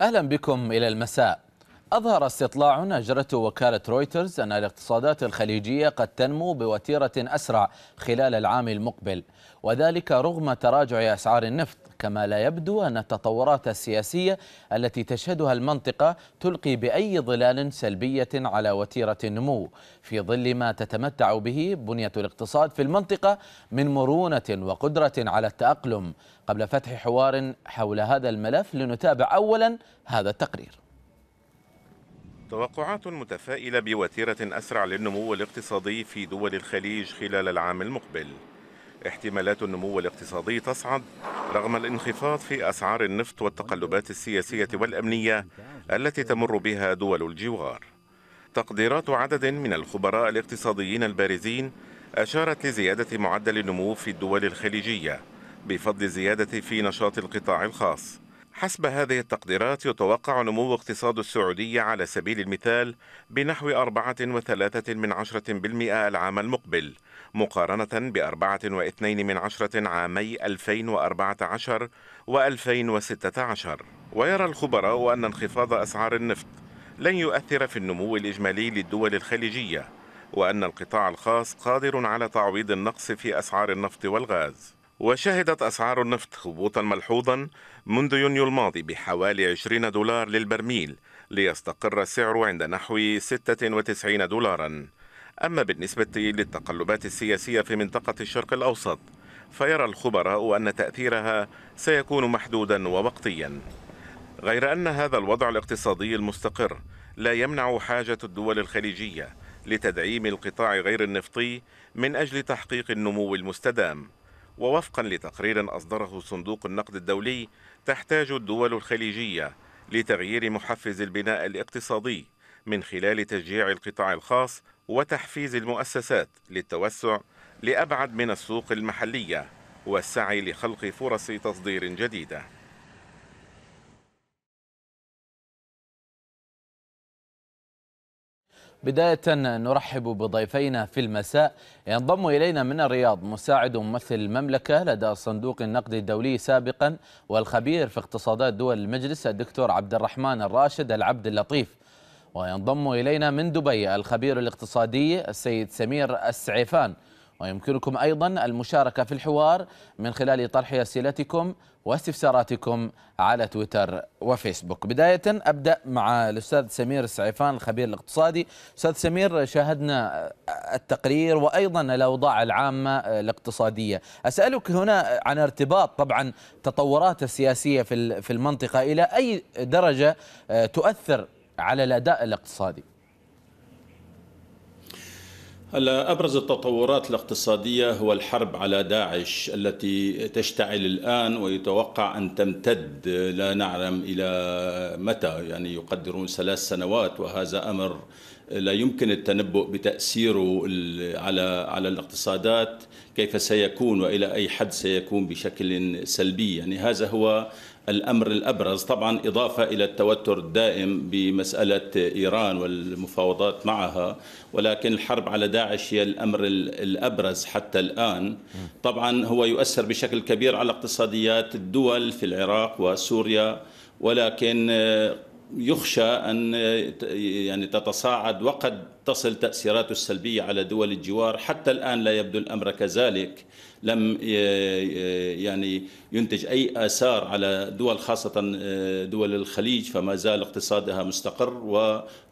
أهلا بكم إلى المساء أظهر استطلاع أجرته وكالة رويترز أن الاقتصادات الخليجية قد تنمو بوتيرة أسرع خلال العام المقبل وذلك رغم تراجع أسعار النفط كما لا يبدو أن التطورات السياسية التي تشهدها المنطقة تلقي بأي ظلال سلبية على وتيرة النمو في ظل ما تتمتع به بنية الاقتصاد في المنطقة من مرونة وقدرة على التأقلم قبل فتح حوار حول هذا الملف لنتابع أولا هذا التقرير توقعات متفائلة بوتيرة أسرع للنمو الاقتصادي في دول الخليج خلال العام المقبل احتمالات النمو الاقتصادي تصعد رغم الانخفاض في أسعار النفط والتقلبات السياسية والأمنية التي تمر بها دول الجوار تقديرات عدد من الخبراء الاقتصاديين البارزين أشارت لزيادة معدل النمو في الدول الخليجية بفضل الزيادة في نشاط القطاع الخاص حسب هذه التقديرات يتوقع نمو اقتصاد السعودية على سبيل المثال بنحو 4.3 من عشرة بالمئة العام المقبل مقارنة بأربعة وإثنين من عشرة عامي 2014 و2016 ويرى الخبراء أن انخفاض أسعار النفط لن يؤثر في النمو الإجمالي للدول الخليجية وأن القطاع الخاص قادر على تعويض النقص في أسعار النفط والغاز وشهدت أسعار النفط هبوطا ملحوظا منذ يونيو الماضي بحوالي 20 دولار للبرميل ليستقر السعر عند نحو 96 دولارا أما بالنسبة للتقلبات السياسية في منطقة الشرق الأوسط فيرى الخبراء أن تأثيرها سيكون محدودا ووقتيا غير أن هذا الوضع الاقتصادي المستقر لا يمنع حاجة الدول الخليجية لتدعيم القطاع غير النفطي من أجل تحقيق النمو المستدام ووفقا لتقرير أصدره صندوق النقد الدولي تحتاج الدول الخليجية لتغيير محفز البناء الاقتصادي من خلال تشجيع القطاع الخاص وتحفيز المؤسسات للتوسع لأبعد من السوق المحلية والسعي لخلق فرص تصدير جديده بداية نرحب بضيفينا في المساء ينضم إلينا من الرياض مساعد ممثل المملكة لدى صندوق النقد الدولي سابقا والخبير في اقتصادات دول المجلس الدكتور عبد الرحمن الراشد العبد اللطيف وينضم إلينا من دبي الخبير الاقتصادي السيد سمير السعيفان ويمكنكم أيضا المشاركة في الحوار من خلال طرح أسئلتكم واستفساراتكم على تويتر وفيسبوك بداية أبدأ مع الأستاذ سمير السعيفان الخبير الاقتصادي أستاذ سمير شاهدنا التقرير وأيضا الأوضاع العامة الاقتصادية أسألك هنا عن ارتباط طبعا تطورات السياسية في المنطقة إلى أي درجة آه، تؤثر على الأداء الاقتصادي أبرز التطورات الاقتصادية هو الحرب على داعش التي تشتعل الآن ويتوقع أن تمتد لا نعلم إلى متى يعني يقدرون ثلاث سنوات وهذا أمر لا يمكن التنبؤ بتأثيره على على الاقتصادات كيف سيكون وإلى أي حد سيكون بشكل سلبي يعني هذا هو الأمر الأبرز طبعا إضافة إلى التوتر الدائم بمسألة إيران والمفاوضات معها ولكن الحرب على داعش هي الأمر الأبرز حتى الآن طبعا هو يؤثر بشكل كبير على اقتصاديات الدول في العراق وسوريا ولكن يخشى ان يعني تتصاعد وقد تصل تاثيراته السلبيه على دول الجوار حتى الان لا يبدو الامر كذلك لم يعني ينتج اي اثار على دول خاصه دول الخليج فما زال اقتصادها مستقر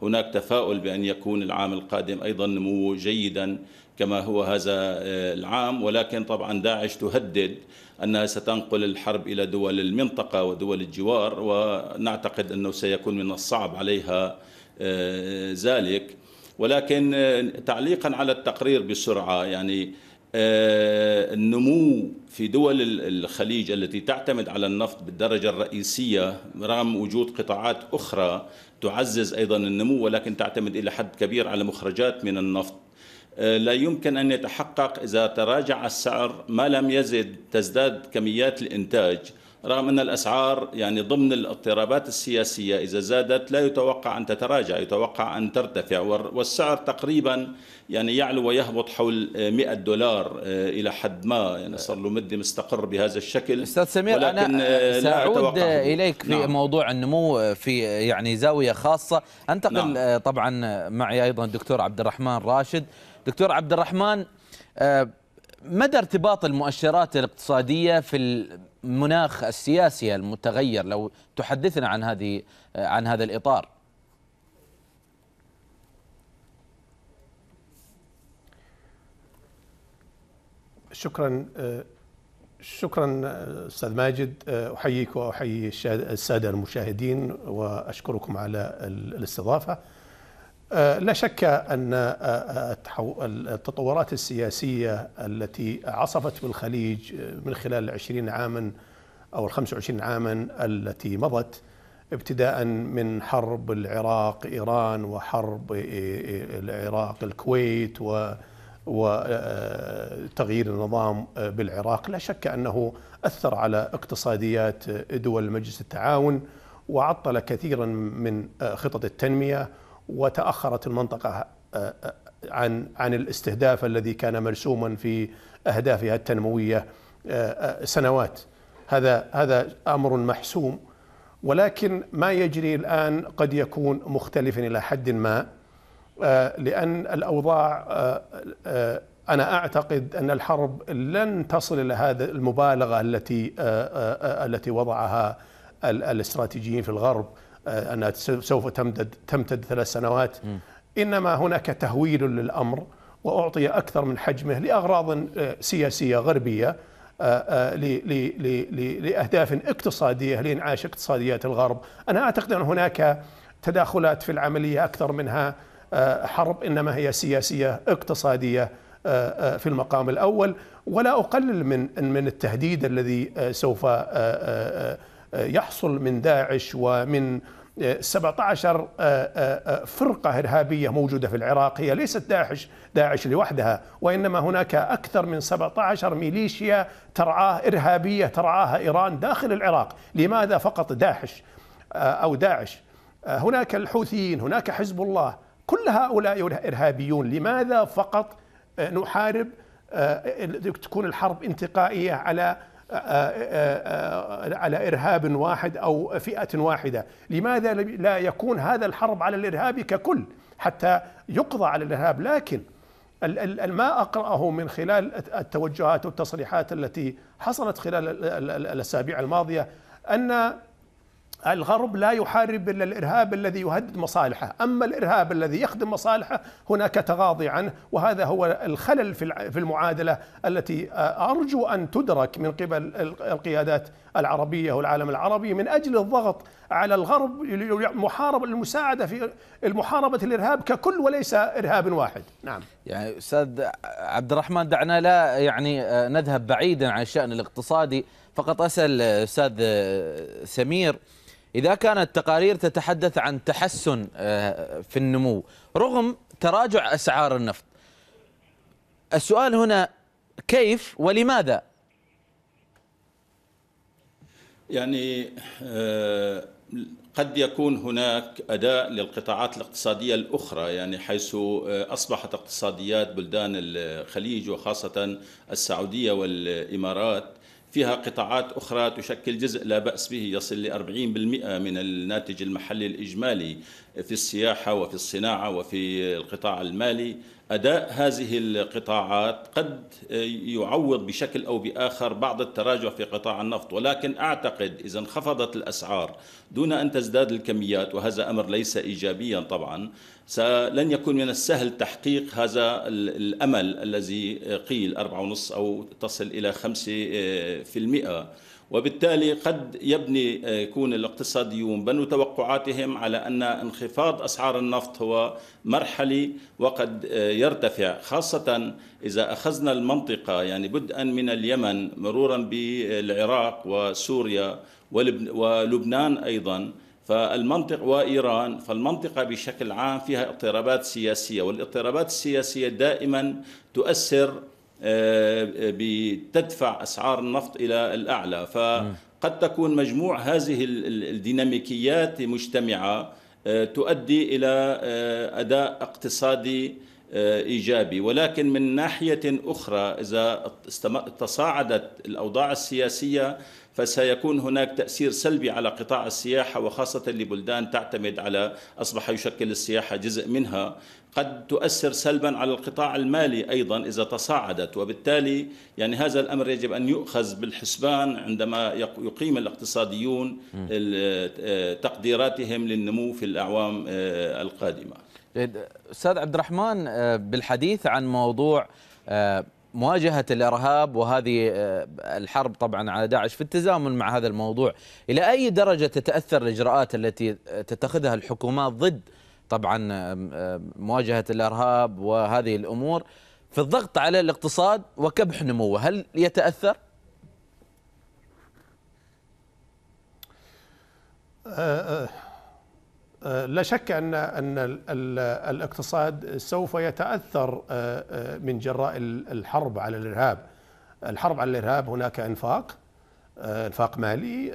وهناك تفاؤل بان يكون العام القادم ايضا نمو جيدا كما هو هذا آه، العام ولكن طبعا داعش تهدد أنها ستنقل الحرب إلى دول المنطقة ودول الجوار ونعتقد أنه سيكون من الصعب عليها آه، ذلك ولكن آه، تعليقا على التقرير بسرعة يعني النمو في دول الخليج التي تعتمد على النفط بالدرجة الرئيسية رغم وجود قطاعات أخرى تعزز أيضا النمو ولكن تعتمد إلى حد كبير على مخرجات من النفط آه، لا يمكن أن يتحقق إذا تراجع السعر ما لم يزد تزداد كميات الإنتاج رغم أن الأسعار يعني ضمن الاضطرابات السياسية إذا زادت لا يتوقع أن تتراجع يتوقع أن ترتفع والسعر تقريبا يعني يعلو ويهبط حول 100 دولار آه، إلى حد ما يعني صار له مدة مستقر بهذا الشكل أستاذ سمير ولكن أنا آه، سأعود إليك في نعم. موضوع النمو آه، في يعني زاوية خاصة أنتقل نعم. طبعا معي أيضا الدكتور عبد الرحمن راشد دكتور عبد الرحمن مدى ارتباط المؤشرات الاقتصادية في المناخ السياسي المتغير لو تحدثنا عن هذه عن هذا الإطار شكرا شكرا استاذ ماجد احييك واحيي الساده المشاهدين واشكركم على الاستضافه آه، لا شك أن آه، آه، التطورات السياسية التي عصفت بالخليج من خلال العشرين عاما أو الخمس وعشرين عاما التي مضت ابتداء من حرب العراق إيران وحرب العراق الكويت و وتغيير النظام بالعراق لا شك أنه أثر على اقتصاديات دول مجلس التعاون وعطل كثيرا من خطط التنمية وتاخرت المنطقه آه، آه، عن عن الاستهداف الذي كان مرسوما في اهدافها التنمويه آه، سنوات هذا هذا امر محسوم ولكن ما يجري الان قد يكون مختلفا الى حد ما لان الاوضاع انا اعتقد ان الحرب لن تصل الى هذه المبالغه التي التي وضعها الاستراتيجيين في الغرب آه، أنها سوف تمدد تمتد ثلاث سنوات إنما هناك تهويل للأمر وأعطي أكثر من حجمه لأغراض آه، سياسية غربية آه، لأهداف اقتصادية لإنعاش اقتصاديات الغرب أنا أعتقد أن هناك تداخلات في العملية أكثر منها حرب إنما هي سياسية اقتصادية في المقام الأول ولا أقلل من من التهديد الذي سوف يحصل من داعش ومن 17 آه، آه، آه، فرقة إرهابية موجودة في العراق هي ليست داعش داعش لوحدها وإنما هناك أكثر من 17 ميليشيا ترعاه إرهابية ترعاها إيران داخل العراق لماذا فقط داعش أو داعش هناك الحوثيين هناك حزب الله كل هؤلاء إرهابيون لماذا فقط نحارب تكون الحرب انتقائية على آه، آه، آه، على إرهاب واحد أو فئة واحدة لماذا لا يكون هذا الحرب على الإرهاب ككل حتى يقضى على الإرهاب لكن ما أقرأه من خلال التوجهات والتصريحات التي حصلت خلال الأسابيع الماضية أن الغرب لا يحارب الا الارهاب الذي يهدد مصالحه، اما الارهاب الذي يخدم مصالحه هناك تغاضي عنه وهذا هو الخلل في المعادله التي آه، ارجو ان تدرك من قبل القيادات العربيه والعالم العربي من اجل الضغط على الغرب محاربه المساعده في محاربه الارهاب ككل وليس ارهاب واحد، نعم. يعني استاذ عبد الرحمن دعنا لا يعني آه، نذهب بعيدا عن الشان الاقتصادي، فقط اسال استاذ آه، سمير إذا كانت تقارير تتحدث عن تحسن آه، في النمو رغم تراجع أسعار النفط السؤال هنا كيف ولماذا؟ يعني آه، قد يكون هناك أداء للقطاعات الاقتصادية الأخرى يعني حيث آه، أصبحت اقتصاديات بلدان الخليج وخاصة السعودية والإمارات فيها قطاعات أخرى تشكل جزء لا بأس به يصل ل 40% من الناتج المحلي الإجمالي في السياحة وفي الصناعة وفي القطاع المالي اداء هذه القطاعات قد يعوض بشكل او باخر بعض التراجع في قطاع النفط ولكن اعتقد اذا انخفضت الاسعار دون ان تزداد الكميات وهذا امر ليس ايجابيا طبعا لن يكون من السهل تحقيق هذا الامل الذي قيل 4.5 او تصل الى 5% وبالتالي قد يبني آه، يكون الاقتصاديون بنوا توقعاتهم على ان انخفاض اسعار النفط هو مرحلي وقد آه، يرتفع خاصه اذا اخذنا المنطقه يعني بدءا من اليمن مرورا بالعراق وسوريا ولبنان ايضا فالمنطق وايران فالمنطقه بشكل عام فيها اضطرابات سياسيه والاضطرابات السياسيه دائما تؤثر آه، آه، بتدفع اسعار النفط الى الاعلى فقد تكون مجموع هذه الديناميكيات مجتمعه آه، تؤدي الى اداء اقتصادي ايجابي ولكن من ناحيه اخرى اذا تصاعدت الاوضاع السياسيه فسيكون هناك تأثير سلبي على قطاع السياحة وخاصة لبلدان تعتمد على أصبح يشكل السياحة جزء منها قد تؤثر سلبا على القطاع المالي أيضا إذا تصاعدت وبالتالي يعني هذا الأمر يجب أن يؤخذ بالحسبان عندما يقيم الاقتصاديون آه، تقديراتهم للنمو في الأعوام آه، القادمة أستاذ عبد الرحمن آه، بالحديث عن موضوع مواجهة الإرهاب وهذه آه، الحرب طبعا على داعش في التزامن مع هذا الموضوع إلى أي درجة تتأثر الإجراءات التي تتخذها الحكومات ضد طبعا مواجهة الإرهاب وهذه الأمور في الضغط على الاقتصاد وكبح نموه هل يتأثر؟ آه، آه. لا شك ان ان الاقتصاد سوف يتاثر آه، آه، من جراء الحرب على الارهاب. الحرب على الارهاب هناك انفاق آه، انفاق مالي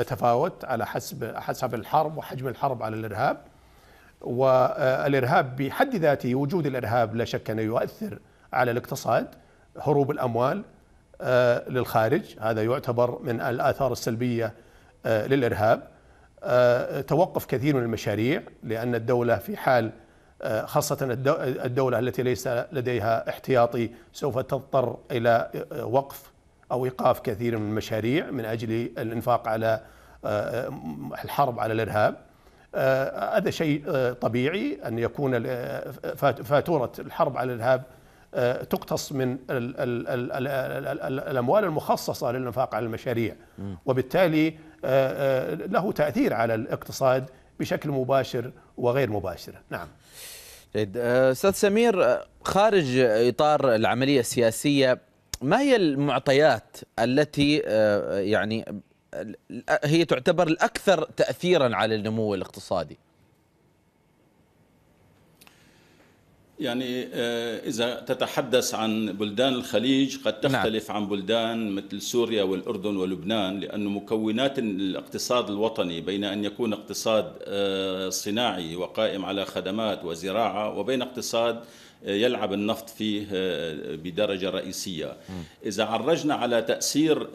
يتفاوت على حسب حسب الحرب وحجم الحرب على الارهاب. والارهاب بحد ذاته وجود الارهاب لا شك انه يؤثر على الاقتصاد، هروب الاموال للخارج هذا يعتبر من الاثار السلبيه للارهاب. آه، توقف كثير من المشاريع لأن الدولة في حال آه، خاصة الدولة التي ليس لديها احتياطي سوف تضطر إلى آه، وقف أو إيقاف كثير من المشاريع من أجل الإنفاق على الحرب على الإرهاب هذا شيء طبيعي أن يكون فاتورة الحرب على الإرهاب تقتص من الأموال المخصصة للإنفاق على المشاريع وبالتالي له تأثير على الاقتصاد بشكل مباشر وغير مباشر نعم جيد آه، أستاذ سمير آه، خارج إطار العملية السياسية ما هي المعطيات التي آه، يعني هي تعتبر الأكثر تأثيرا على النمو الاقتصادي؟ يعني آه، إذا تتحدث عن بلدان الخليج قد نعم. تختلف نعم. عن بلدان مثل سوريا والأردن ولبنان لأن مكونات الاقتصاد الوطني بين أن يكون اقتصاد آه، صناعي وقائم على خدمات وزراعة وبين اقتصاد آه، يلعب النفط فيه بدرجة رئيسية إذا عرجنا على تأثير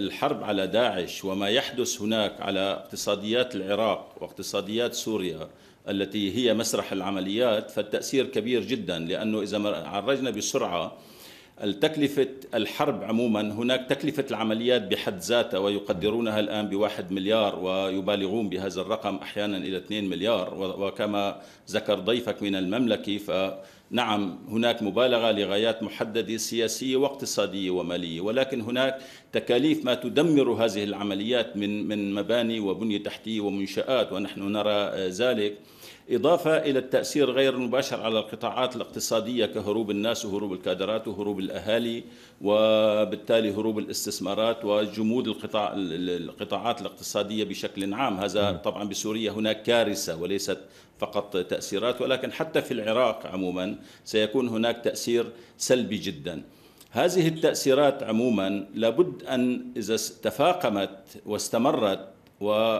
الحرب على داعش وما يحدث هناك على اقتصاديات العراق واقتصاديات سوريا التي هي مسرح العمليات فالتأثير كبير جدا لأنه إذا عرجنا بسرعة التكلفة الحرب عموما هناك تكلفة العمليات بحد ذاتها ويقدرونها الآن بواحد مليار ويبالغون بهذا الرقم أحيانا إلى 2 مليار وكما ذكر ضيفك من المملكة فنعم هناك مبالغة لغايات محددة سياسية واقتصادية ومالية ولكن هناك تكاليف ما تدمر هذه العمليات من من مباني وبنية تحتية ومنشآت ونحن نرى ذلك إضافة إلى التأثير غير المباشر على القطاعات الاقتصادية كهروب الناس وهروب الكادرات وهروب الأهالي وبالتالي هروب الاستثمارات وجمود القطاع القطاعات الاقتصادية بشكل عام هذا نعم. طبعا بسوريا هناك كارثة وليست فقط تأثيرات ولكن حتى في العراق عموما سيكون هناك تأثير سلبي جدا هذه التأثيرات عموما لابد أن إذا تفاقمت واستمرت و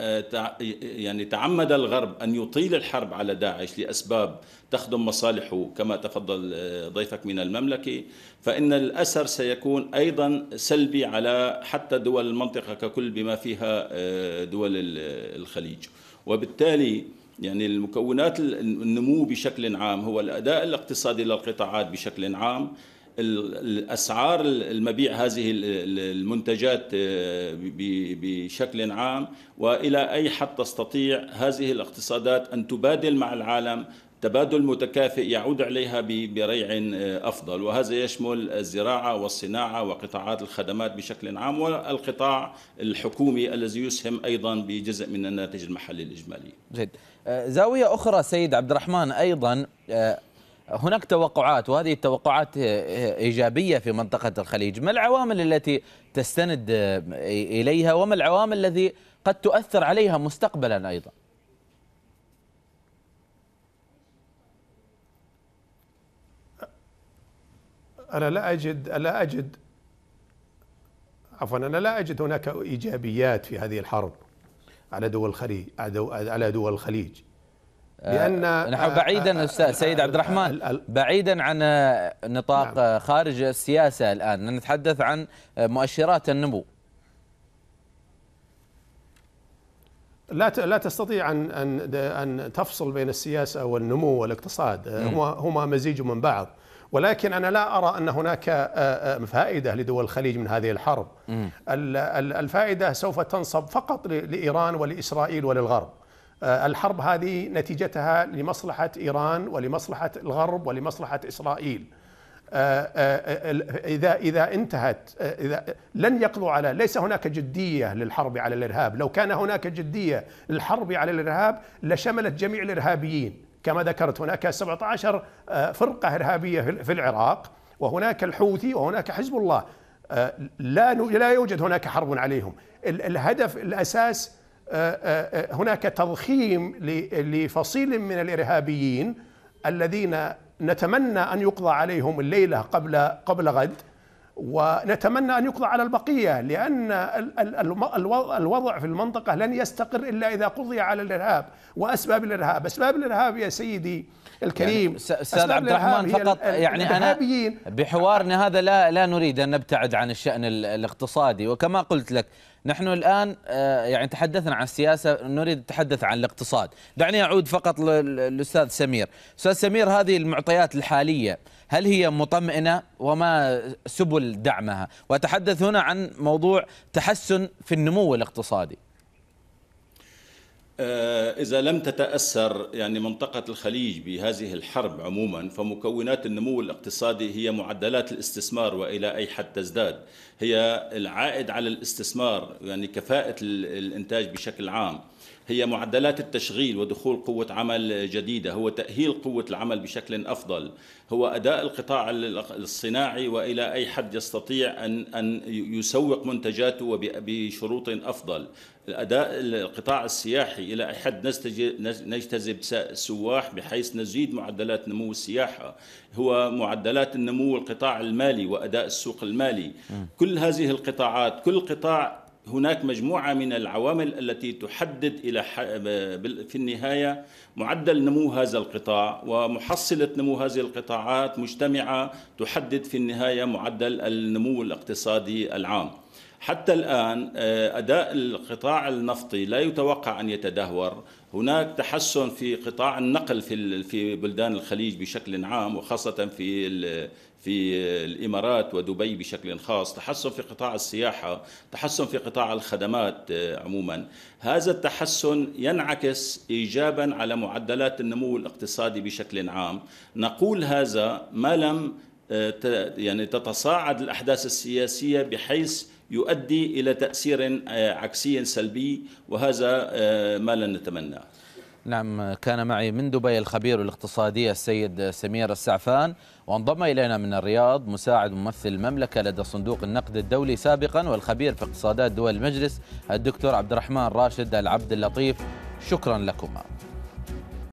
آه، يعني تعمد الغرب أن يطيل الحرب على داعش لأسباب تخدم مصالحه كما تفضل آه، ضيفك من المملكة فإن الأثر سيكون أيضا سلبي على حتى دول المنطقة ككل بما فيها آه، دول الخليج وبالتالي يعني المكونات النمو بشكل عام هو الأداء الاقتصادي للقطاعات بشكل عام الأسعار المبيع هذه المنتجات آه، بشكل عام وإلى أي حد تستطيع هذه الاقتصادات أن تبادل مع العالم تبادل متكافئ يعود عليها بريع آه، افضل وهذا يشمل الزراعه والصناعه وقطاعات الخدمات بشكل عام والقطاع الحكومي الذي يسهم ايضا بجزء من الناتج المحلي الاجمالي. جيد. آه، زاويه اخرى سيد عبد الرحمن ايضا هناك توقعات وهذه التوقعات إيجابية في منطقة الخليج ما العوامل التي تستند إليها وما العوامل التي قد تؤثر عليها مستقبلا أيضا أنا لا أجد لا أجد عفوا أنا لا أجد هناك إيجابيات في هذه الحرب على دول الخليج على دول الخليج لان آه، آه، نحن بعيدا آه، استاذ سيد عبد الرحمن بعيدا عن نطاق نعم خارج السياسه الان نتحدث عن مؤشرات النمو لا لا تستطيع ان ان ان تفصل بين السياسه والنمو والاقتصاد هما هما مزيج من بعض ولكن انا لا ارى ان هناك فائده لدول الخليج من هذه الحرب الفائده سوف تنصب فقط لايران ولاسرائيل وللغرب آه، الحرب هذه نتيجتها لمصلحة إيران ولمصلحة الغرب ولمصلحة إسرائيل آه، آه، إذا إذا انتهت إذا لن يقضوا على ليس هناك جدية للحرب على الإرهاب لو كان هناك جدية للحرب على الإرهاب لشملت جميع الإرهابيين كما ذكرت هناك 17 فرقة إرهابية في العراق وهناك الحوثي وهناك حزب الله لا لا يوجد هناك حرب عليهم الهدف الأساس آه، آه، آه، هناك تضخيم لفصيل من الارهابيين الذين نتمنى ان يقضى عليهم الليله قبل قبل غد ونتمنى ان يقضى على البقيه لان الوضع في المنطقه لن يستقر الا اذا قضي على الارهاب واسباب الارهاب، اسباب الارهاب يا سيدي الكريم يعني استاذ عبد الرحمن فقط يعني انا بحوارنا هذا لا لا نريد ان نبتعد عن الشان الاقتصادي وكما قلت لك نحن الآن آه، يعني تحدثنا عن السياسة نريد التحدث عن الاقتصاد دعني أعود فقط للأستاذ سمير أستاذ سمير هذه المعطيات الحالية هل هي مطمئنة وما سبل دعمها وأتحدث هنا عن موضوع تحسن في النمو الاقتصادي آه، إذا لم تتأثر يعني منطقة الخليج بهذه الحرب عموما فمكونات النمو الاقتصادي هي معدلات الاستثمار وإلى أي حد تزداد هي العائد على الاستثمار يعني كفاءة الإنتاج بشكل عام هي معدلات التشغيل ودخول قوة عمل جديدة هو تأهيل قوة العمل بشكل أفضل هو أداء القطاع الصناعي وإلى أي حد يستطيع أن أن يسوق منتجاته بشروط أفضل أداء القطاع السياحي إلى أي حد نجتذب سواح بحيث نزيد معدلات نمو السياحة هو معدلات النمو القطاع المالي وأداء السوق المالي كل هذه القطاعات كل قطاع هناك مجموعة من العوامل التي تحدد إلى في النهاية معدل نمو هذا القطاع ومحصلة نمو هذه القطاعات مجتمعة تحدد في النهاية معدل النمو الاقتصادي العام حتى الآن آه، أداء القطاع النفطي لا يتوقع أن يتدهور هناك تحسن في قطاع النقل في في بلدان الخليج بشكل عام وخاصه في في الامارات ودبي بشكل خاص، تحسن في قطاع السياحه، تحسن في قطاع الخدمات آه، عموما. هذا التحسن ينعكس ايجابا على معدلات النمو الاقتصادي بشكل عام. نقول هذا ما لم آه، يعني تتصاعد الاحداث السياسيه بحيث يؤدي إلى تأثير آه، عكسي سلبي وهذا آه، ما لن نتمناه نعم كان معي من دبي الخبير الاقتصادي السيد سمير السعفان وانضم إلينا من الرياض مساعد ممثل المملكة لدى صندوق النقد الدولي سابقا والخبير في اقتصادات دول المجلس الدكتور عبد الرحمن راشد العبد اللطيف شكرا لكما